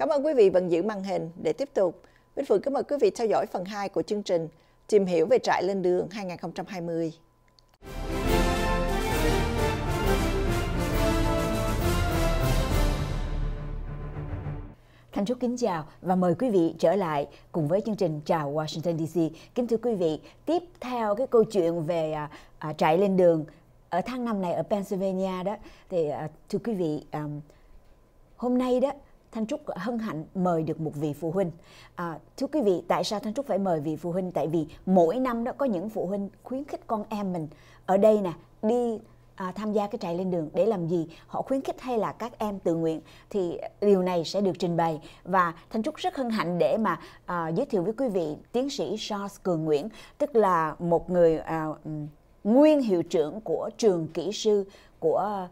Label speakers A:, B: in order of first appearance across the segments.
A: Cảm ơn quý vị vẫn giữ màn hình để tiếp tục. Vĩnh Phượng kính mời quý vị theo dõi phần 2 của chương trình Tìm hiểu về trại lên đường 2020. Thanh Trúc kính chào và mời quý vị trở lại cùng với chương trình Chào Washington DC. Kính thưa quý vị, tiếp theo cái câu chuyện về à, à, trại lên đường ở tháng năm này ở Pennsylvania đó thì à, thưa quý vị à, hôm nay đó Thanh Trúc hân hạnh mời được một vị phụ huynh. À, thưa quý vị, tại sao Thanh Trúc phải mời vị phụ huynh? Tại vì mỗi năm đó có những phụ huynh khuyến khích con em mình ở đây nè đi à, tham gia cái trại lên đường để làm gì họ khuyến khích hay là các em tự nguyện thì điều này sẽ được trình bày và thanh trúc rất hân hạnh để mà à, giới thiệu với quý vị tiến sĩ charles cường nguyễn tức là một người à, nguyên hiệu trưởng của trường kỹ sư của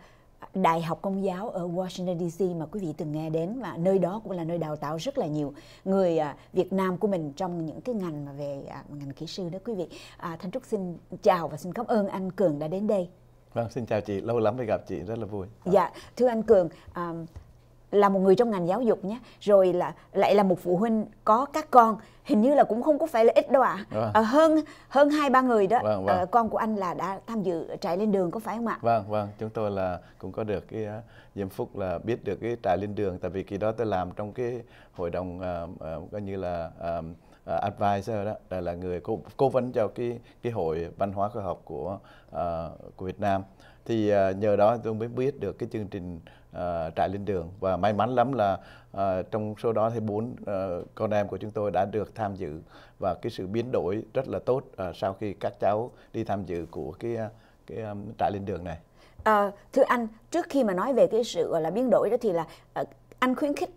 A: Đại học Công giáo ở Washington DC mà quý vị từng nghe đến và nơi đó cũng là nơi đào tạo rất là nhiều người à, Việt Nam của mình trong những cái ngành mà về à, ngành kỹ sư đó quý vị. À, Thanh Trúc xin chào và xin cảm ơn anh Cường đã đến đây.
B: Vâng, xin chào chị, lâu lắm mới gặp chị, rất là vui.
A: Dạ, thưa anh Cường, à, là một người trong ngành giáo dục nhé rồi là lại là một phụ huynh có các con hình như là cũng không có phải là ít đâu ạ à. À, hơn hơn hai ba người đó vâng, vâng. À, con của anh là đã tham dự trại lên đường có phải không ạ
B: vâng vâng chúng tôi là cũng có được cái diễm phúc là biết được cái trại lên đường tại vì kỳ đó tôi làm trong cái hội đồng uh, uh, như là uh, advisor đó là, là người cố, cố vấn cho cái cái hội văn hóa khoa học của uh, của Việt Nam thì à, nhờ đó tôi mới biết được cái chương trình uh, trại lên đường và may mắn lắm là uh, trong số đó thì bốn uh, con em của chúng tôi đã được tham dự và cái sự biến đổi rất là tốt uh, sau khi các cháu đi tham dự của cái cái um, trại lên đường này.
A: À, thưa anh, trước khi mà nói về cái sự gọi là biến đổi đó thì là anh khuyến khích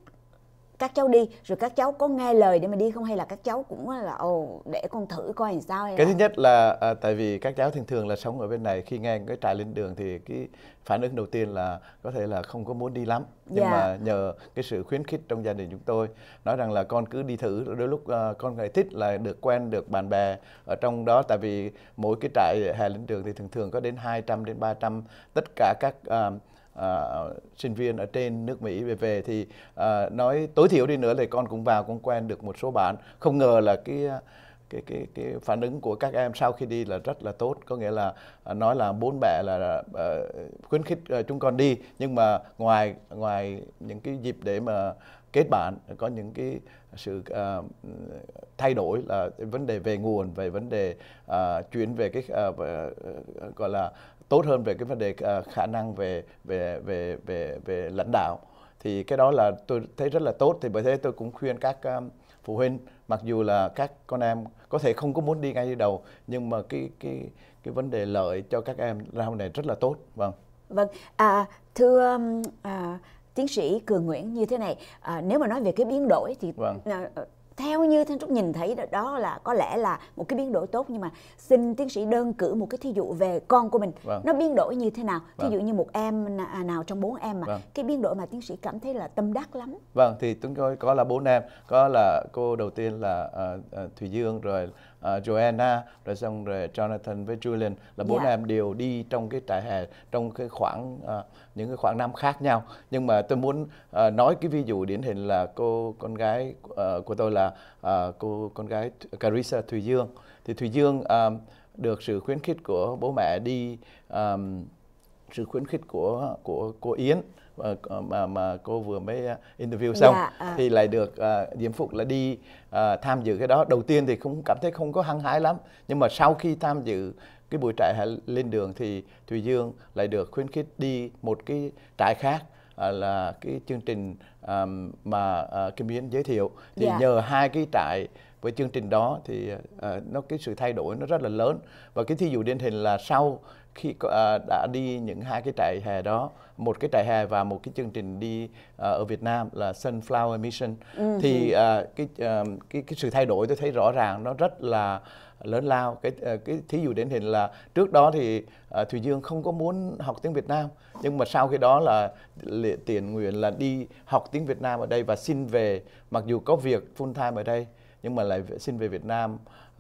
A: các cháu đi rồi các cháu có nghe lời để mà đi không hay là các cháu cũng là ồ để con thử coi làm sao hay cái là...
B: thứ nhất là à, tại vì các cháu thường thường là sống ở bên này khi nghe cái trại lên đường thì cái phản ứng đầu tiên là có thể là không có muốn đi lắm nhưng yeah. Dạ. mà nhờ cái sự khuyến khích trong gia đình chúng tôi nói rằng là con cứ đi thử đôi lúc uh, con người thích là được quen được bạn bè ở trong đó tại vì mỗi cái trại hè lên đường thì thường thường có đến 200 đến 300 tất cả các uh, uh, sinh viên ở trên nước Mỹ về về thì uh, nói tối thiểu đi nữa thì con cũng vào cũng quen được một số bạn không ngờ là cái à, cái cái cái phản ứng của các em sau khi đi là rất là tốt có nghĩa là nói là bốn mẹ là uh, khuyến khích uh, chúng con đi nhưng mà ngoài ngoài những cái dịp để mà kết bạn có những cái sự uh, thay đổi là vấn đề về nguồn về vấn đề uh, chuyển về cái uh, gọi là tốt hơn về cái vấn đề à, khả năng về về về về về lãnh đạo thì cái đó là tôi thấy rất là tốt thì bởi thế tôi cũng khuyên các à, phụ huynh mặc dù là các con em có thể không có muốn đi ngay từ đầu nhưng mà cái cái cái vấn đề lợi cho các em ra này rất là tốt vâng
A: vâng à, thưa à, tiến sĩ cường nguyễn như thế này à, nếu mà nói về cái biến đổi thì vâng. à, theo như thanh trúc nhìn thấy đó là có lẽ là một cái biến đổi tốt nhưng mà xin tiến sĩ đơn cử một cái thí dụ về con của mình vâng. nó biến đổi như thế nào thí vâng. dụ như một em à, nào trong bốn em mà vâng. cái biến đổi mà tiến sĩ cảm thấy là tâm đắc lắm
B: vâng thì chúng tôi có là bốn em có là cô đầu tiên là uh, uh, thùy dương rồi uh, Joanna rồi xong rồi Jonathan với Julian là bốn yeah. Dạ. em đều đi trong cái trại hè trong cái khoảng uh, những cái khoảng năm khác nhau nhưng mà tôi muốn uh, nói cái ví dụ điển hình là cô con gái uh, của tôi là uh, cô con gái Carissa Thùy Dương thì Thùy Dương um, được sự khuyến khích của bố mẹ đi um, sự khuyến khích của của cô Yến Ờ, ờ, mà mà cô vừa mới ờ, interview xong dạ, à. thì lại được uh, diễm phục là đi uh, tham dự cái đó đầu tiên thì cũng cảm thấy không có hăng hái lắm nhưng mà sau khi tham dự cái buổi trại lên đường thì thùy dương lại được khuyến khích đi một cái trại khác là cái chương trình um, mà uh, Kim Yến giới thiệu thì yeah. Dạ. nhờ hai cái trại với chương trình đó thì uh, nó cái sự thay đổi nó rất là lớn và cái thí dụ điển hình là sau khi uh, đã đi những hai cái trại hè đó một cái trại hè và một cái chương trình đi uh, ở Việt Nam là Sunflower Mission ừ. thì uh, cái, uh, cái cái sự thay đổi tôi thấy rõ ràng nó rất là lớn lao cái cái thí dụ điển hình là trước đó thì uh, Thùy Dương không có muốn học tiếng Việt Nam nhưng mà sau khi đó là lệ tiền nguyện là đi học tiếng Việt Nam ở đây và xin về mặc dù có việc full time ở đây nhưng mà lại xin về Việt Nam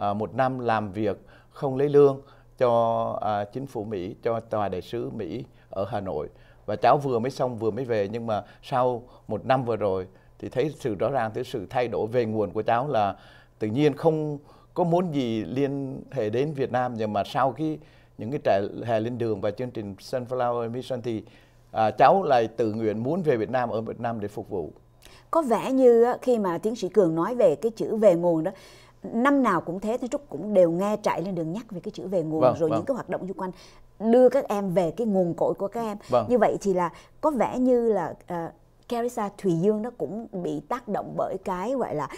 B: uh, một năm làm việc không lấy lương cho à, chính phủ Mỹ, cho tòa đại sứ Mỹ ở Hà Nội và cháu vừa mới xong vừa mới về nhưng mà sau một năm vừa rồi thì thấy sự rõ ràng tới sự thay đổi về nguồn của cháu là tự nhiên không có muốn gì liên hệ đến Việt Nam nhưng mà sau khi những cái trại hè lên đường và chương trình Sunflower Mission thì à, cháu lại tự nguyện muốn về Việt Nam ở Việt Nam để phục vụ
A: có vẻ như khi mà tiến sĩ cường nói về cái chữ về nguồn đó năm nào cũng thế thì trúc cũng đều nghe chạy lên đường nhắc về cái chữ về nguồn vâng, rồi vâng. những cái hoạt động xung quanh đưa các em về cái nguồn cội của các em vâng. như vậy thì là có vẻ như là uh, Carissa Thùy Dương nó cũng bị tác động bởi cái gọi là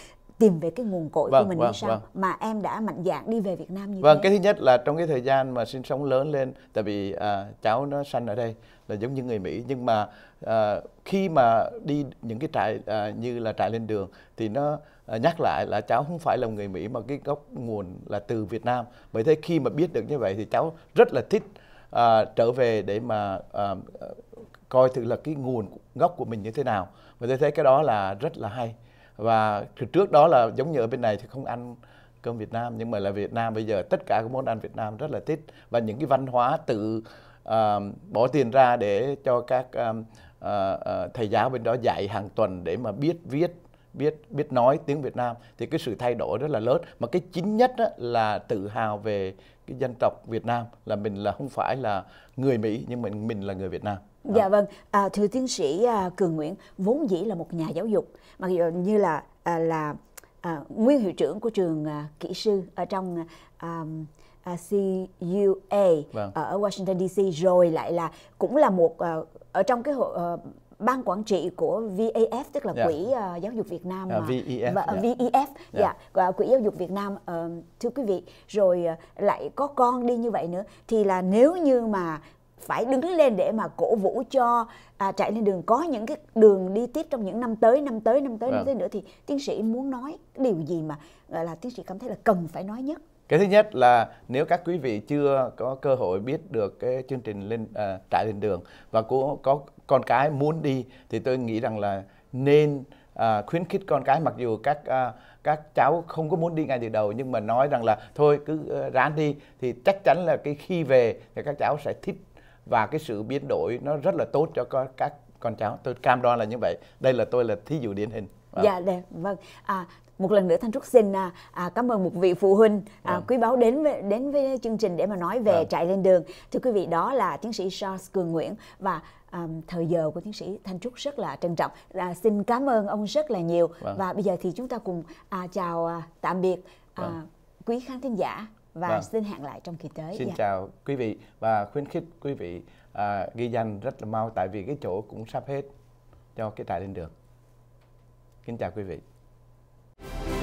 A: tìm về cái nguồn
B: cội vâng, của mình vâng, hay sao vâng.
A: mà em đã mạnh dạn đi về Việt Nam như vâng, thế? Vâng, cái
B: thứ nhất là trong cái thời gian mà sinh sống lớn lên, tại vì à, cháu nó sanh ở đây là giống như người Mỹ nhưng mà à, khi mà đi những cái trại à, như là trại lên đường thì nó à, nhắc lại là cháu không phải là người Mỹ mà cái gốc nguồn là từ Việt Nam. Bởi thế khi mà biết được như vậy thì cháu rất là thích à, trở về để mà à, coi thử là cái nguồn gốc của mình như thế nào. Bởi thế cái đó là rất là hay và trước đó là giống như ở bên này thì không ăn cơm Việt Nam nhưng mà là Việt Nam bây giờ tất cả các món ăn Việt Nam rất là thích và những cái văn hóa tự uh, bỏ tiền ra để cho các uh, uh, thầy giáo bên đó dạy hàng tuần để mà biết viết biết biết nói tiếng Việt Nam thì cái sự thay đổi rất là lớn mà cái chính nhất là tự hào về cái dân tộc Việt Nam là mình là không phải là người Mỹ nhưng mình mình là người Việt Nam.
A: Dạ vâng, à, thưa tiến sĩ à, Cường Nguyễn vốn dĩ là một nhà giáo dục mặc dù như là à, là à, nguyên hiệu trưởng của trường à, kỹ sư ở trong à, à, CUA vâng. ở Washington DC rồi lại là cũng là một à, ở trong cái hội à, ban quản trị của VAF tức là yeah. Dạ. quỹ uh, giáo dục Việt Nam uh, à, VEF, và, yeah. Ờ, VEF dạ yeah. Dạ. Dạ. quỹ giáo dục Việt Nam uh, thưa quý vị rồi uh, lại có con đi như vậy nữa thì là nếu như mà phải đứng lên để mà cổ vũ cho à, trại lên đường có những cái đường đi tiếp trong những năm tới năm tới năm tới vâng. năm tới nữa thì tiến sĩ muốn nói điều gì mà gọi là tiến sĩ cảm thấy là cần phải nói nhất
B: cái thứ nhất là nếu các quý vị chưa có cơ hội biết được cái chương trình lên à, trại lên đường và cũng có con cái muốn đi thì tôi nghĩ rằng là nên à, khuyến khích con cái mặc dù các à, các cháu không có muốn đi ngay từ đầu nhưng mà nói rằng là thôi cứ ờ, ráng đi thì chắc chắn là cái khi về thì các cháu sẽ thích và cái sự biến đổi nó rất là tốt cho các con cháu tôi cam đoan là như vậy đây là tôi là thí dụ điển hình vâng. Dạ
A: đẹp vâng. À một lần nữa thanh trúc xin à, à, cảm ơn một vị phụ huynh à, vâng. quý báu đến với, đến với chương trình để mà nói về à. trại lên đường thưa quý vị đó là tiến sĩ charles cường nguyễn và à, thời giờ của tiến sĩ thanh trúc rất là trân trọng à, xin cảm ơn ông rất là nhiều vâng. và bây giờ thì chúng ta cùng à, chào à, tạm biệt à, vâng. quý khán thính giả và vâng. xin hẹn lại trong kỳ tới xin dạ.
B: chào quý vị và khuyến khích quý vị à, ghi danh rất là mau tại vì cái chỗ cũng sắp hết cho cái trại lên đường kính chào quý vị Thank you.